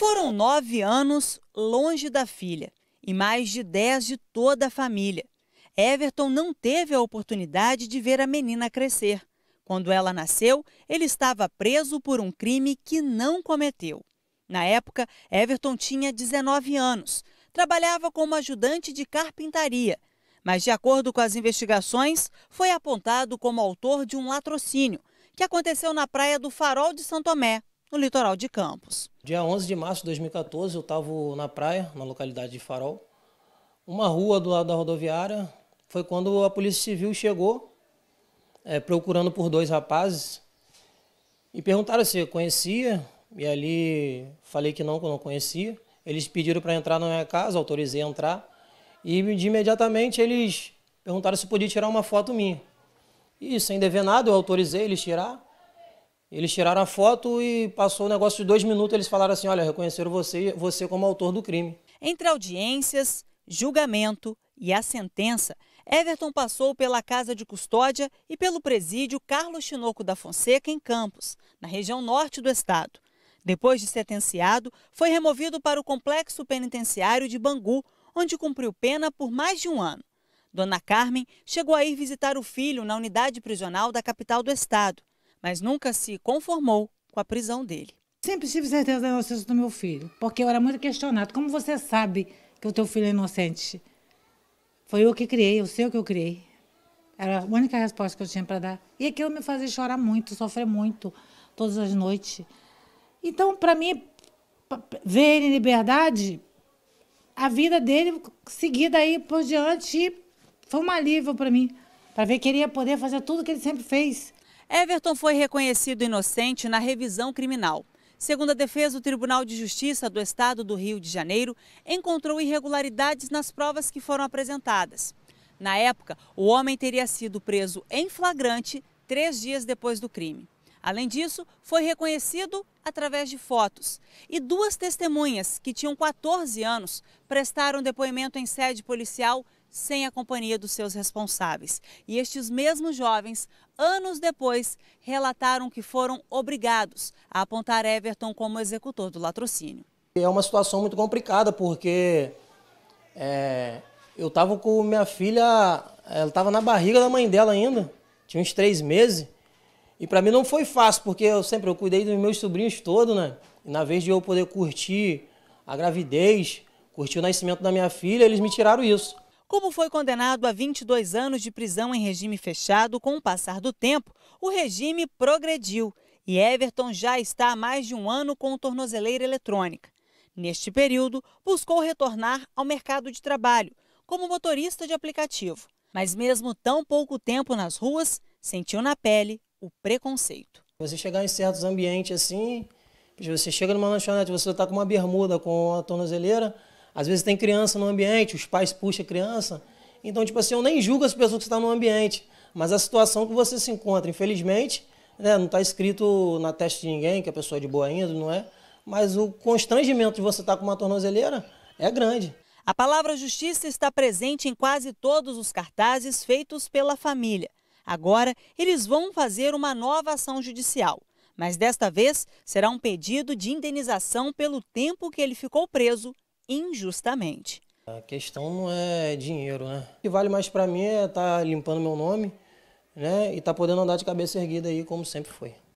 Foram nove anos longe da filha e mais de dez de toda a família. Everton não teve a oportunidade de ver a menina crescer. Quando ela nasceu, ele estava preso por um crime que não cometeu. Na época, Everton tinha 19 anos. Trabalhava como ajudante de carpintaria, mas, de acordo com as investigações, foi apontado como autor de um latrocínio que aconteceu na praia do Farol de São Tomé, no litoral de Campos. Dia 11 de março de 2014, eu estava na praia, na localidade de Farol. Uma rua do lado da rodoviária foi quando a Polícia Civil chegou é, procurando por dois rapazes e perguntaram se eu conhecia. E ali falei que não, que eu não conhecia. Eles pediram para entrar na minha casa, autorizei a entrar. E de imediatamente eles perguntaram se podia tirar uma foto minha. E sem dever nada, eu autorizei eles tirar. Eles tiraram a foto e passou o negócio de dois minutos, eles falaram assim, olha, reconheceram você, você como autor do crime. Entre audiências, julgamento e a sentença, Everton passou pela Casa de Custódia e pelo presídio Carlos Chinoco da Fonseca, em Campos, na região norte do estado. Depois de sentenciado, foi removido para o Complexo Penitenciário de Bangu, onde cumpriu pena por mais de um ano. Dona Carmen chegou a ir visitar o filho na unidade prisional da capital do estado mas nunca se conformou com a prisão dele. Sempre tive certeza da inocência do meu filho, porque eu era muito questionado. Como você sabe que o teu filho é inocente? Foi eu que criei, eu sei o que eu criei. Era a única resposta que eu tinha para dar. E aquilo me fazia chorar muito, sofrer muito, todas as noites. Então, para mim, ver ele em liberdade, a vida dele seguida aí por diante, foi um alívio para mim. Para ver que ele ia poder fazer tudo que ele sempre fez. Everton foi reconhecido inocente na revisão criminal. Segundo a defesa, o Tribunal de Justiça do Estado do Rio de Janeiro encontrou irregularidades nas provas que foram apresentadas. Na época, o homem teria sido preso em flagrante três dias depois do crime. Além disso, foi reconhecido através de fotos. E duas testemunhas, que tinham 14 anos, prestaram depoimento em sede policial sem a companhia dos seus responsáveis. E estes mesmos jovens, anos depois, relataram que foram obrigados a apontar Everton como executor do latrocínio. É uma situação muito complicada, porque é, eu estava com minha filha, ela estava na barriga da mãe dela ainda, tinha uns três meses. E para mim não foi fácil, porque eu sempre eu cuidei dos meus sobrinhos todos, né? E na vez de eu poder curtir a gravidez, curtir o nascimento da minha filha, eles me tiraram isso. Como foi condenado a 22 anos de prisão em regime fechado, com o passar do tempo, o regime progrediu e Everton já está há mais de um ano com tornozeleira eletrônica. Neste período, buscou retornar ao mercado de trabalho, como motorista de aplicativo. Mas mesmo tão pouco tempo nas ruas, sentiu na pele o preconceito. Você chegar em certos ambientes assim, você chega numa lanchonete, você está com uma bermuda com a tornozeleira, às vezes tem criança no ambiente, os pais puxam a criança. Então, tipo assim, eu nem julgo as pessoas que estão no ambiente, mas a situação que você se encontra, infelizmente, né, não está escrito na testa de ninguém que a pessoa é de boa índole, não é? Mas o constrangimento de você estar tá com uma tornozeleira é grande. A palavra justiça está presente em quase todos os cartazes feitos pela família. Agora, eles vão fazer uma nova ação judicial. Mas desta vez será um pedido de indenização pelo tempo que ele ficou preso injustamente. A questão não é dinheiro, né? O que vale mais para mim é estar tá limpando meu nome né? e estar tá podendo andar de cabeça erguida aí, como sempre foi.